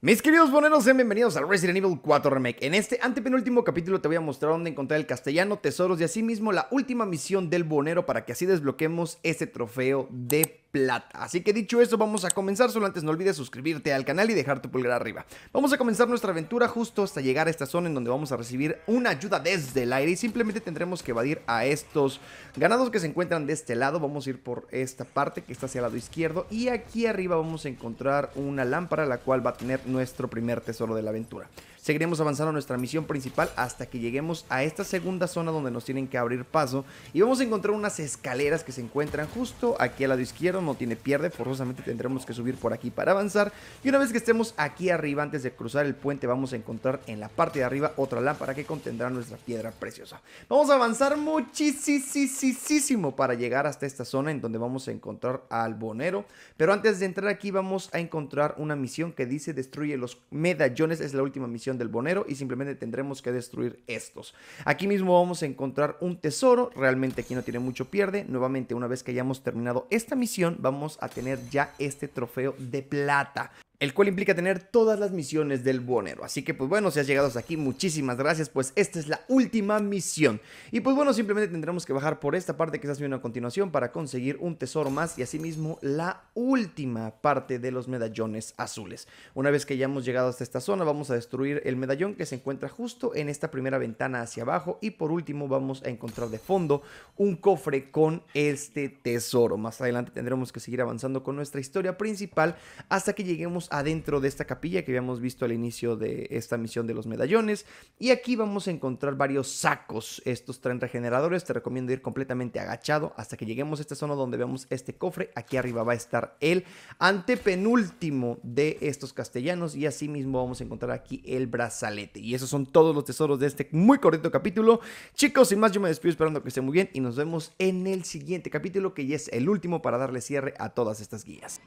Mis queridos boneros, sean bienvenidos al Resident Evil 4 Remake. En este antepenúltimo capítulo te voy a mostrar dónde encontrar el castellano, tesoros y asimismo la última misión del bonero para que así Desbloquemos ese trofeo de Así que dicho eso, vamos a comenzar. Solo antes no olvides suscribirte al canal y dejar tu pulgar arriba. Vamos a comenzar nuestra aventura justo hasta llegar a esta zona en donde vamos a recibir una ayuda desde el aire y simplemente tendremos que evadir a estos ganados que se encuentran de este lado. Vamos a ir por esta parte que está hacia el lado izquierdo y aquí arriba vamos a encontrar una lámpara la cual va a tener nuestro primer tesoro de la aventura. Seguiremos avanzando nuestra misión principal hasta que lleguemos a esta segunda zona donde nos tienen que abrir paso y vamos a encontrar unas escaleras que se encuentran justo aquí al lado izquierdo no tiene pierde, forzosamente tendremos que subir por aquí para avanzar. Y una vez que estemos aquí arriba, antes de cruzar el puente, vamos a encontrar en la parte de arriba otra lámpara que contendrá nuestra piedra preciosa. Vamos a avanzar muchísimo para llegar hasta esta zona en donde vamos a encontrar al bonero. Pero antes de entrar aquí vamos a encontrar una misión que dice destruye los medallones. Es la última misión del bonero y simplemente tendremos que destruir estos. Aquí mismo vamos a encontrar un tesoro. Realmente aquí no tiene mucho pierde. Nuevamente una vez que hayamos terminado esta misión vamos a tener ya este trofeo de plata el cual implica tener todas las misiones del Bonero, Así que pues bueno, si has llegado hasta aquí, muchísimas gracias, pues esta es la última misión. Y pues bueno, simplemente tendremos que bajar por esta parte que estás viendo a continuación para conseguir un tesoro más y asimismo la última parte de los medallones azules. Una vez que hayamos llegado hasta esta zona, vamos a destruir el medallón que se encuentra justo en esta primera ventana hacia abajo y por último vamos a encontrar de fondo un cofre con este tesoro. Más adelante tendremos que seguir avanzando con nuestra historia principal hasta que lleguemos adentro de esta capilla que habíamos visto al inicio de esta misión de los medallones. Y aquí vamos a encontrar varios sacos. Estos tren regeneradores. Te recomiendo ir completamente agachado hasta que lleguemos a esta zona donde vemos este cofre. Aquí arriba va a estar el antepenúltimo de estos castellanos. Y mismo vamos a encontrar aquí el brazalete. Y esos son todos los tesoros de este muy cortito capítulo. Chicos, sin más, yo me despido esperando que estén muy bien. Y nos vemos en el siguiente capítulo que ya es el último para darle cierre a todas estas guías.